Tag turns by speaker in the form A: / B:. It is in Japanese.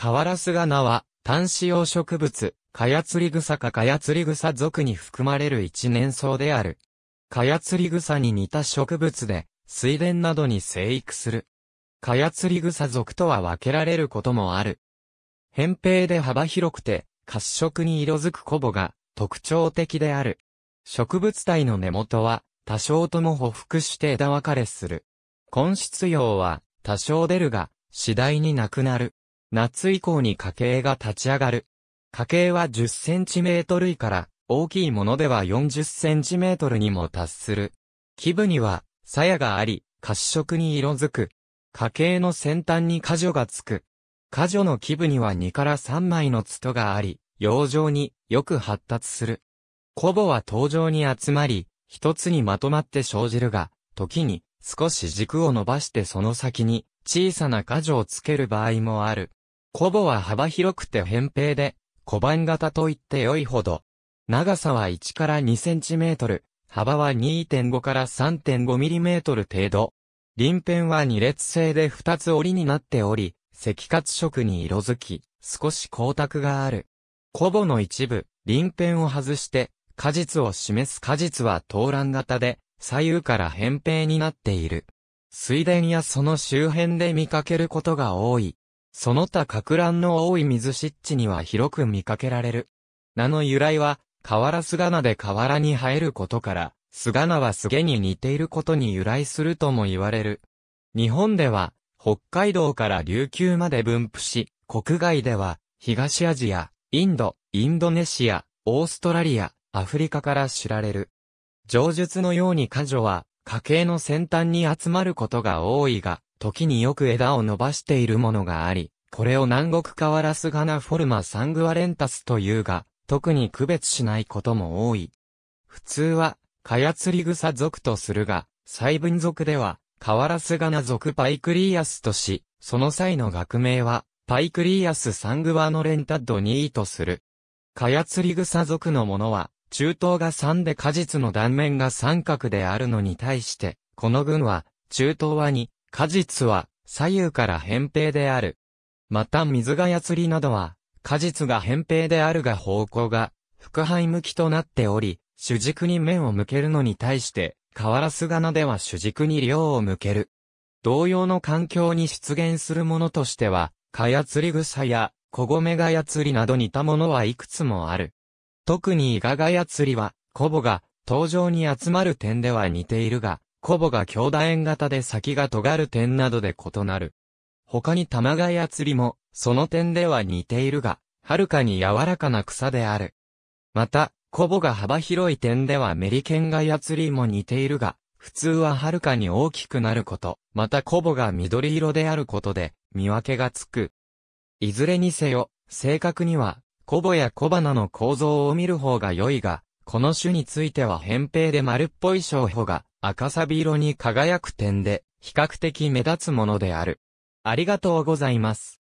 A: 河原菅菜は、単子葉植物、カヤツリグサかカヤツリグサ属に含まれる一年草である。カヤツリグサに似た植物で、水田などに生育する。カヤツリグサ属とは分けられることもある。扁平で幅広くて、褐色に色づくコボが特徴的である。植物体の根元は多少とも匍匐して枝分かれする。根室葉は多少出るが次第になくなる。夏以降に家計が立ち上がる。家計は1 0トル以から、大きいものでは4 0トルにも達する。基部には、鞘があり、褐色に色づく。家計の先端に果樹がつく。果樹の基部には2から3枚のツトがあり、洋上によく発達する。コボは頭上に集まり、一つにまとまって生じるが、時に少し軸を伸ばしてその先に小さな果樹をつける場合もある。コボは幅広くて扁平で、小判型と言って良いほど。長さは1から2センチメートル、幅は2.5から3.5ミリメートル程度。輪辺は二列製で二つ折りになっており、赤褐色に色づき、少し光沢がある。コボの一部、輪辺を外して、果実を示す果実は東卵型で、左右から扁平になっている。水田やその周辺で見かけることが多い。その他格乱の多い水湿地には広く見かけられる。名の由来は、河原菅名で河原に生えることから、菅名は菅に似ていることに由来するとも言われる。日本では、北海道から琉球まで分布し、国外では、東アジア、インド、インドネシア、オーストラリア、アフリカから知られる。上述のように家女は、家系の先端に集まることが多いが、時によく枝を伸ばしているものがあり、これを南国カワラスガナフォルマサングアレンタスというが、特に区別しないことも多い。普通は、カヤツリグサ属とするが、細分属では、カワラスガナ属パイクリーアスとし、その際の学名は、パイクリーアスサングワノレンタッドニーとする。カヤツリグサ属のものは、中東が3で果実の断面が三角であるのに対して、この群は、中東は2、果実は左右から扁平である。また水がやつりなどは、果実が扁平であるが方向が、腹背向きとなっており、主軸に面を向けるのに対して、瓦すがなでは主軸に量を向ける。同様の環境に出現するものとしては、かやつり草や、小米がやつりなど似たものはいくつもある。特にイガガやつりは、コボが、登場に集まる点では似ているが、コボが強打円型で先が尖る点などで異なる。他に玉貝や釣りも、その点では似ているが、はるかに柔らかな草である。また、コボが幅広い点ではメリケンガや釣りも似ているが、普通ははるかに大きくなること、またコボが緑色であることで、見分けがつく。いずれにせよ、正確には、コボや小花の構造を見る方が良いが、この種については扁平で丸っぽい小標が赤サビ色に輝く点で比較的目立つものである。ありがとうございます。